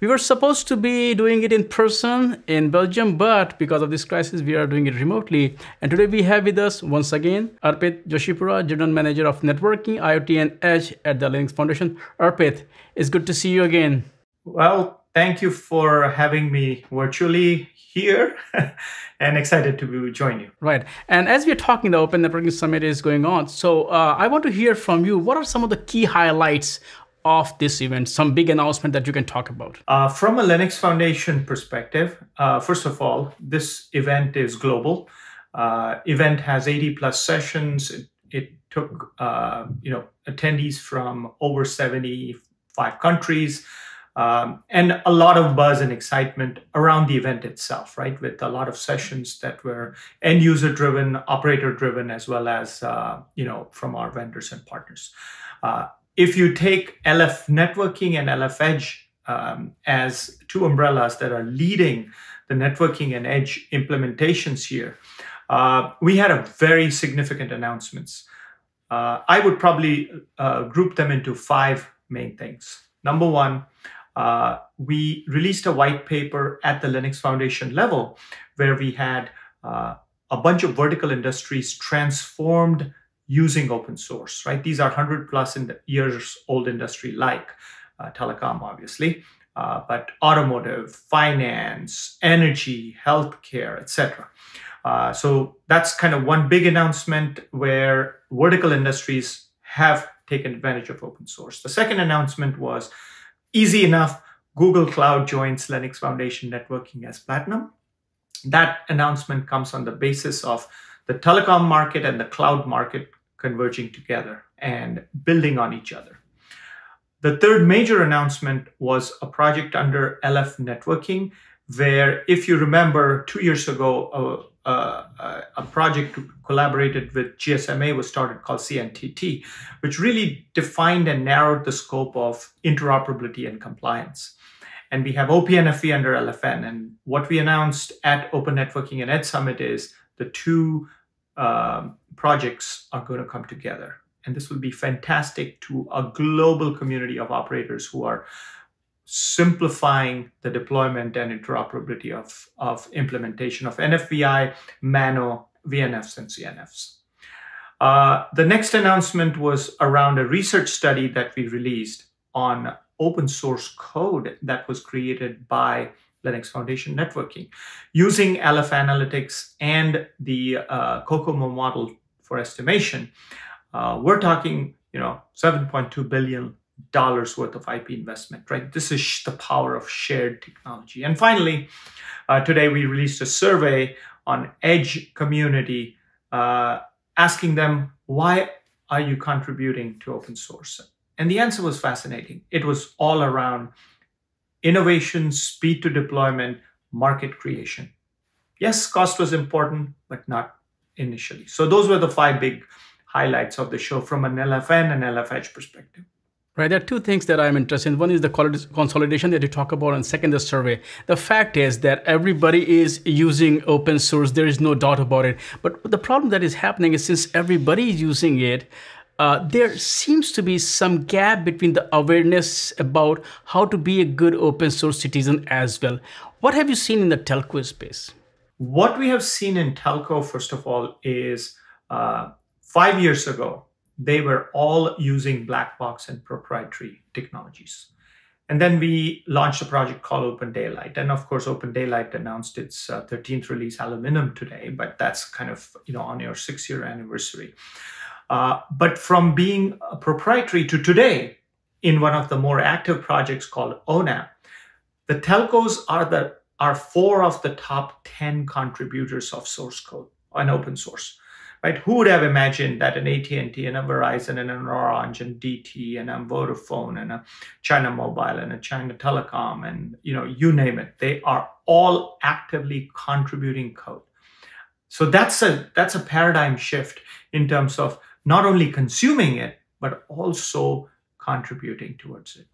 We were supposed to be doing it in person in Belgium, but because of this crisis, we are doing it remotely. And today we have with us once again Arpit Joshipura, General Manager of Networking, IoT, and Edge at the Linux Foundation. Arpit, it's good to see you again. Well, thank you for having me virtually here and excited to join you. Right. And as we're talking, the Open Networking Summit is going on. So uh, I want to hear from you what are some of the key highlights of this event? Some big announcement that you can talk about? Uh, from a Linux Foundation perspective, uh, first of all, this event is global. Uh, event has 80 plus sessions. It, it took uh, you know attendees from over 75 countries. Um, and a lot of buzz and excitement around the event itself, right? With a lot of sessions that were end user driven, operator driven, as well as uh, you know from our vendors and partners. Uh, if you take LF networking and LF edge um, as two umbrellas that are leading the networking and edge implementations here, uh, we had a very significant announcements. Uh, I would probably uh, group them into five main things. Number one, uh, we released a white paper at the Linux Foundation level where we had uh, a bunch of vertical industries transformed using open source, right? These are 100 plus years old industry like uh, telecom, obviously, uh, but automotive, finance, energy, healthcare, etc. Uh, so that's kind of one big announcement where vertical industries have taken advantage of open source. The second announcement was easy enough. Google Cloud joins Linux Foundation Networking as Platinum. That announcement comes on the basis of the telecom market and the cloud market converging together and building on each other. The third major announcement was a project under LF Networking, where, if you remember, two years ago, a, a, a project collaborated with GSMA was started called CNTT, which really defined and narrowed the scope of interoperability and compliance. And we have OPNFE under LFN. And what we announced at Open Networking and Ed Summit is the two um, projects are going to come together. And this will be fantastic to a global community of operators who are simplifying the deployment and interoperability of, of implementation of NFVI, MANO, VNFs, and CNFs. Uh, the next announcement was around a research study that we released on open source code that was created by Linux Foundation Networking using LF Analytics and the uh, COCOMO model for estimation. Uh, we're talking, you know, 7.2 billion dollars worth of IP investment, right? This is the power of shared technology. And finally, uh, today we released a survey on Edge community, uh, asking them why are you contributing to open source? And the answer was fascinating. It was all around innovation, speed to deployment, market creation. Yes, cost was important, but not initially. So those were the five big highlights of the show from an LFN and LFH perspective. Right, there are two things that I'm interested in. One is the consolidation that you talk about, and second, the survey. The fact is that everybody is using open source. There is no doubt about it. But the problem that is happening is since everybody is using it, uh, there seems to be some gap between the awareness about how to be a good open source citizen as well. What have you seen in the telco space? What we have seen in telco, first of all, is uh, five years ago, they were all using black box and proprietary technologies. And then we launched a project called Open Daylight. And of course, Open Daylight announced its uh, 13th release aluminum today, but that's kind of, you know, on your six year anniversary. Uh, but from being proprietary to today, in one of the more active projects called ONAP, the telcos are the are four of the top 10 contributors of source code and open source right? Who would have imagined that an AT&T and a Verizon and an Orange and DT and a Vodafone and a China Mobile and a China Telecom and you know you name it, they are all actively contributing code. So that's a that's a paradigm shift in terms of not only consuming it, but also contributing towards it.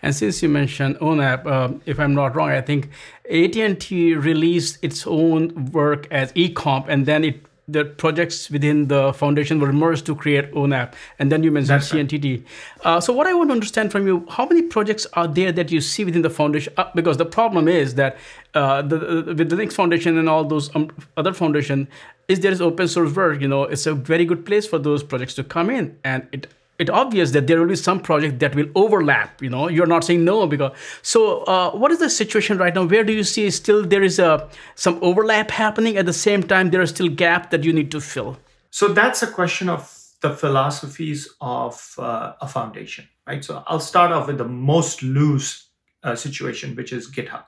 And since you mentioned ONAP, uh, um, if I'm not wrong, I think AT&T released its own work as eComp, and then it the projects within the foundation were merged to create ONAP, and then you mentioned That's CNTD. Right. Uh, so what I want to understand from you, how many projects are there that you see within the foundation? Uh, because the problem is that uh, the, the, with the Linux foundation and all those um, other foundation, is there is open source work, you know, it's a very good place for those projects to come in. And it it obvious that there will be some project that will overlap you know you're not saying no because so uh, what is the situation right now where do you see still there is a uh, some overlap happening at the same time there are still gap that you need to fill so that's a question of the philosophies of uh, a foundation right so i'll start off with the most loose uh, situation which is github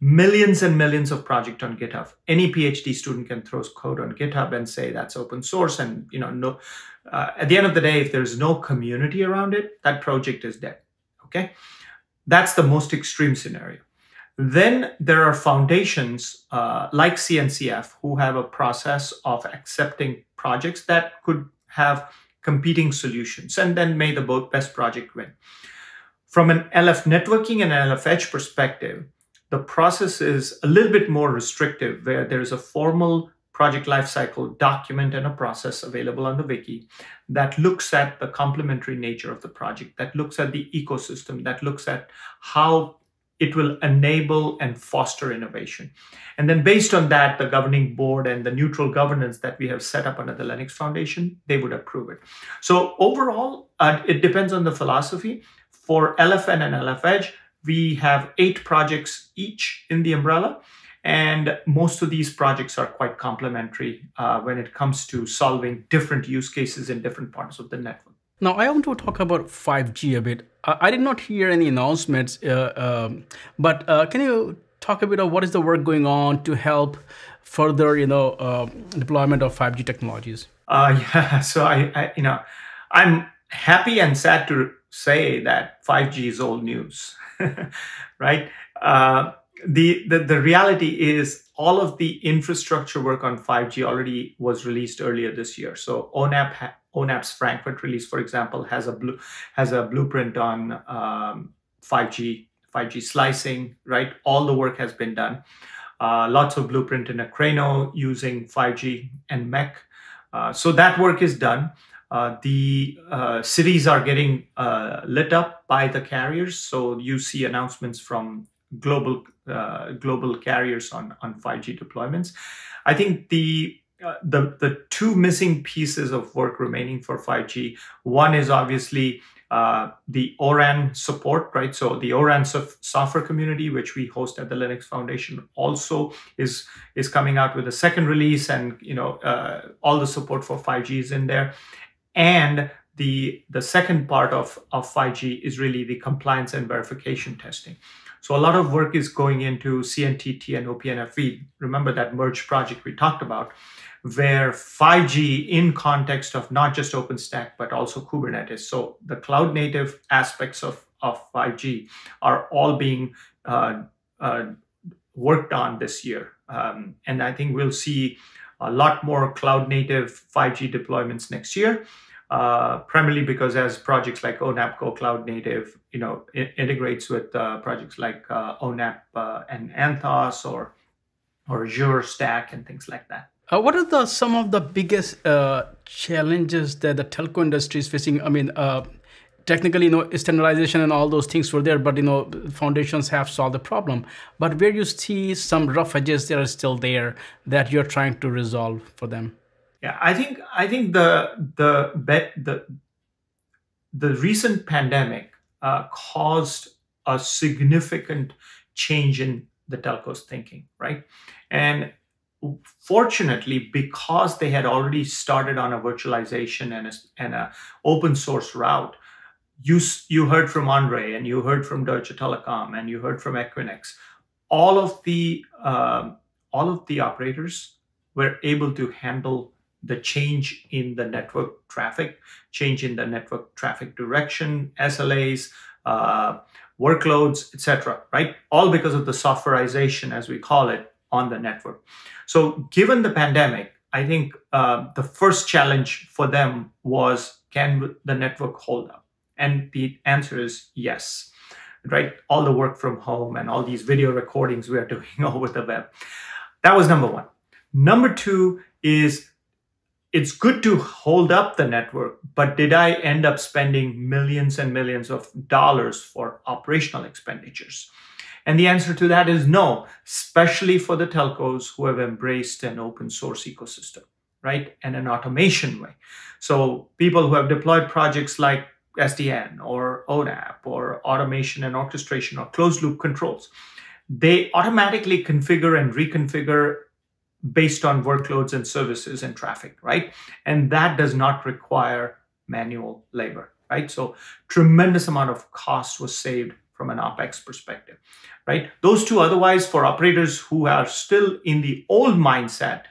millions and millions of project on GitHub. Any PhD student can throw code on GitHub and say that's open source. And you know, no, uh, at the end of the day, if there's no community around it, that project is dead. Okay, that's the most extreme scenario. Then there are foundations uh, like CNCF who have a process of accepting projects that could have competing solutions, and then may the best project win. From an LF networking and LF edge perspective, the process is a little bit more restrictive, where there is a formal project lifecycle document and a process available on the wiki that looks at the complementary nature of the project, that looks at the ecosystem, that looks at how it will enable and foster innovation. And then based on that, the governing board and the neutral governance that we have set up under the Linux Foundation, they would approve it. So overall, uh, it depends on the philosophy. For LFN and Edge. We have eight projects each in the umbrella, and most of these projects are quite complementary uh, when it comes to solving different use cases in different parts of the network. Now, I want to talk about 5G a bit. Uh, I did not hear any announcements, uh, um, but uh, can you talk a bit of what is the work going on to help further, you know, uh, deployment of 5G technologies? Uh, yeah, so I, I, you know, I'm happy and sad to say that 5G is old news, right? Uh, the, the, the reality is all of the infrastructure work on 5G already was released earlier this year. So ONAP ONAP's Frankfurt release, for example, has a blue has a blueprint on um, 5G 5G slicing. Right, all the work has been done. Uh, lots of blueprint in Acrano using 5G and MEC. Uh, so that work is done. Uh, the uh, cities are getting uh, lit up by the carriers, so you see announcements from global uh, global carriers on on 5G deployments. I think the uh, the the two missing pieces of work remaining for 5G. One is obviously the ORAN support, right? So the ORAN software community, which we host at the Linux Foundation, also is is coming out with a second release, and you know all the support for 5G is in there. And the, the second part of, of 5G is really the compliance and verification testing. So a lot of work is going into CNTT and OPNFV. Remember that merge project we talked about, where 5G in context of not just OpenStack, but also Kubernetes. So the cloud native aspects of, of 5G are all being uh, uh, worked on this year. Um, and I think we'll see a lot more cloud native 5G deployments next year, uh, primarily because as projects like ONAP go cloud native, you know, it integrates with uh, projects like uh, ONAP uh, and Anthos or or Azure Stack and things like that. Uh, what are the some of the biggest uh, challenges that the telco industry is facing? I mean, technically you know standardization and all those things were there but you know foundations have solved the problem but where you see some rough edges that are still there that you're trying to resolve for them yeah i think i think the the bet the the recent pandemic uh, caused a significant change in the telcos thinking right and fortunately because they had already started on a virtualization and a, and a open source route you you heard from Andre and you heard from Deutsche Telekom and you heard from Equinix. All of the um, all of the operators were able to handle the change in the network traffic, change in the network traffic direction, SLAs, uh, workloads, etc. Right, all because of the softwareization, as we call it, on the network. So, given the pandemic, I think uh, the first challenge for them was can the network hold up? And the answer is yes, right? All the work from home and all these video recordings we are doing over the web. That was number one. Number two is it's good to hold up the network, but did I end up spending millions and millions of dollars for operational expenditures? And the answer to that is no, especially for the telcos who have embraced an open source ecosystem, right? And an automation way. So people who have deployed projects like SDN or ONAP or automation and orchestration or closed loop controls. They automatically configure and reconfigure based on workloads and services and traffic, right? And that does not require manual labor, right? So tremendous amount of cost was saved from an OpEx perspective, right? Those two otherwise for operators who are still in the old mindset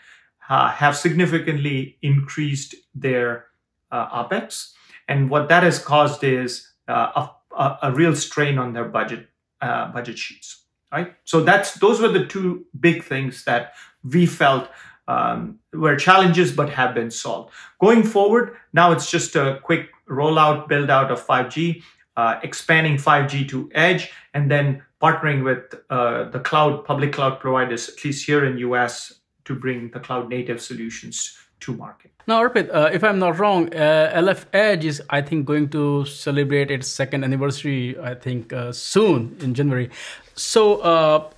uh, have significantly increased their uh, OpEx. And what that has caused is uh, a, a, real strain on their budget uh, budget sheets. Right. So that's those were the two big things that we felt um, were challenges but have been solved. Going forward, now it's just a quick rollout, build out of 5G, uh, expanding 5G to edge, and then partnering with uh, the cloud, public cloud providers, at least here in US, to bring the cloud native solutions to market. Now, Arpit, uh, if I'm not wrong, uh, LF Edge is, I think, going to celebrate its second anniversary, I think, uh, soon in January. So, uh,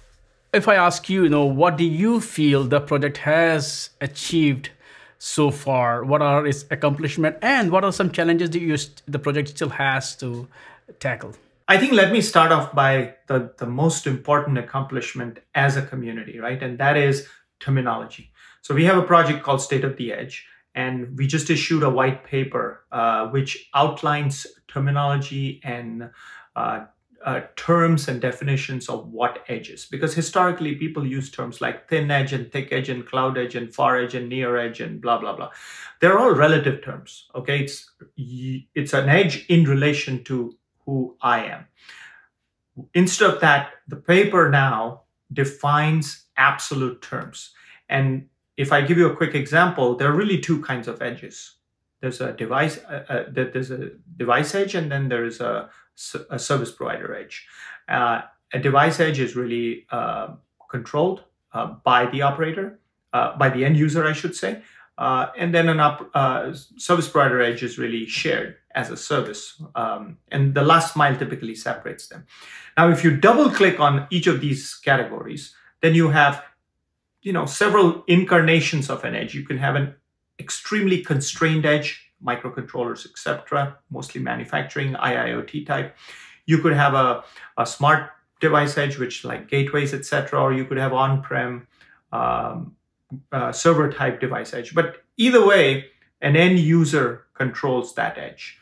if I ask you, you know, what do you feel the project has achieved so far? What are its accomplishment, and what are some challenges that you the project still has to tackle? I think let me start off by the, the most important accomplishment as a community, right? And that is terminology. So we have a project called State of the Edge, and we just issued a white paper uh, which outlines terminology and uh, uh, terms and definitions of what edge is. Because historically, people use terms like thin edge and thick edge and cloud edge and far edge and near edge and blah blah blah. They're all relative terms. Okay, it's it's an edge in relation to who I am. Instead of that, the paper now defines absolute terms. And if I give you a quick example, there are really two kinds of edges. There's a device, uh, uh, there's a device edge, and then there is a, a service provider edge. Uh, a device edge is really uh, controlled uh, by the operator, uh, by the end user, I should say. Uh, and then an up, uh, service provider edge is really shared as a service. Um, and the last mile typically separates them. Now, if you double click on each of these categories, then you have you know, several incarnations of an edge. You can have an extremely constrained edge, microcontrollers, etc., mostly manufacturing, IIoT type. You could have a, a smart device edge, which like gateways, etc., or you could have on-prem um, uh, server type device edge. But either way, an end user controls that edge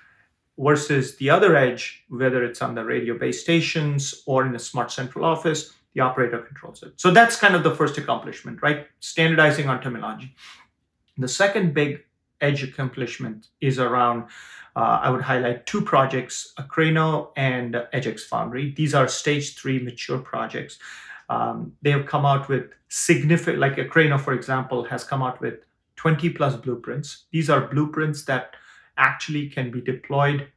versus the other edge, whether it's on the radio base stations or in a smart central office, the operator controls it. So that's kind of the first accomplishment, right? Standardizing on terminology. The second big edge accomplishment is around, uh, I would highlight two projects, Acrano and EdgeX Foundry. These are stage three mature projects um, they have come out with significant, like Akreno, for example, has come out with 20 plus blueprints. These are blueprints that actually can be deployed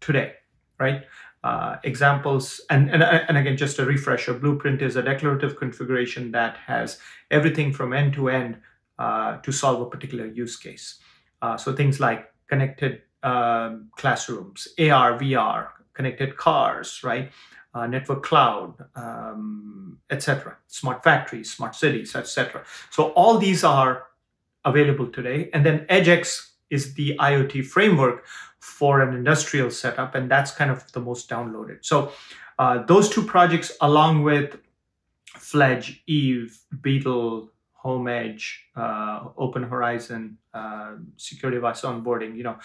today, right? Uh, examples, and, and, and again, just a refresher, blueprint is a declarative configuration that has everything from end to end uh, to solve a particular use case. Uh, so things like connected um, classrooms, AR, VR, connected cars, right? uh, network cloud, um, etc., smart factories, smart cities, etc. So all these are available today. And then EdgeX is the IoT framework for an industrial setup, and that's kind of the most downloaded. So uh, those two projects, along with Fledge, Eve, Beetle, Home Edge, uh, Open Horizon, uh, Secure Device Onboarding, you know,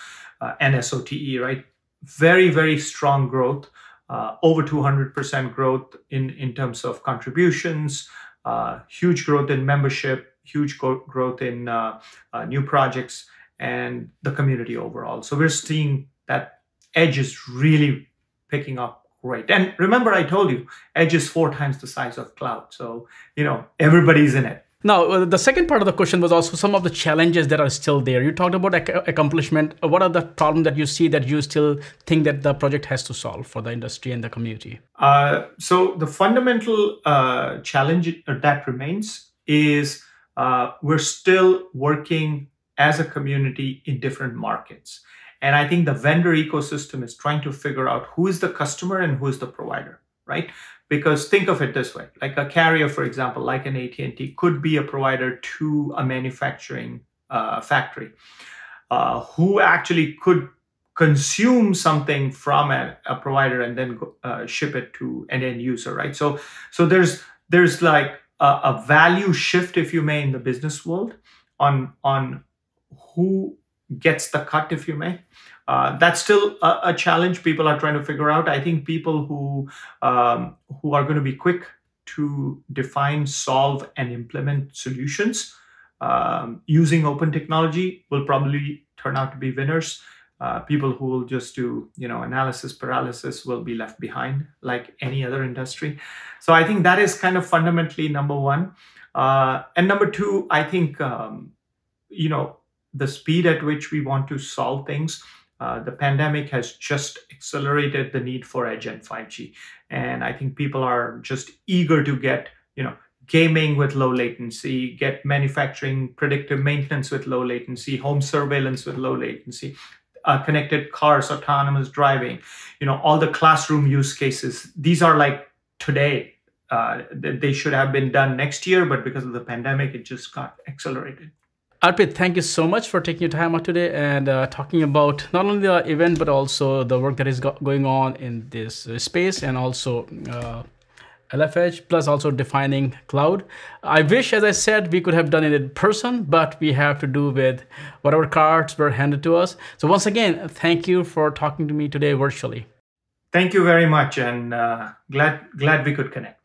uh, NSOTE, right? Very, very strong growth uh, over 200% growth in, in terms of contributions, uh, huge growth in membership, huge go- growth in uh, uh, new projects, and the community overall. So we're seeing that Edge is really picking up great. And remember, I told you, Edge is four times the size of cloud. So, you know, everybody's in it. Now, uh, the second part of the question was also some of the challenges that are still there. You talked about ac accomplishment. Uh, what are the problems that you see that you still think that the project has to solve for the industry and the community? Uh, so the fundamental uh, challenge uh, that remains is uh, we're still working as a community in different markets. And I think the vendor ecosystem is trying to figure out who is the customer and who is the provider, right? because think of it this way like a carrier for example like an at&t could be a provider to a manufacturing uh, factory uh, who actually could consume something from a, a provider and then uh, ship it to an end user right so so there's there's like a, a value shift if you may in the business world on on who gets the cut if you may uh, that's still a, a, challenge people are trying to figure out. I think people who um, who are going to be quick to define, solve, and implement solutions um, using open technology will probably turn out to be winners. Uh, people who will just do you know analysis paralysis will be left behind like any other industry so i think that is kind of fundamentally number one uh, and number two i think um, you know the speed at which we want to solve things uh, the pandemic has just accelerated the need for edge and 5G. And I think people are just eager to get, you know, gaming with low latency, get manufacturing predictive maintenance with low latency, home surveillance with low latency, uh, connected cars, autonomous driving, you know, all the classroom use cases. These are like today. Uh, they should have been done next year, but because of the pandemic, it just got accelerated. Arpit, thank you so much for taking your time out today and uh, talking about not only the event, but also the work that is going on in this uh, space and also uh, LFH, plus also defining cloud. I wish, as I said, we could have done it in person, but we have to do with whatever cards were handed to us. So once again, thank you for talking to me today virtually. Thank you very much and uh, glad, glad we could connect.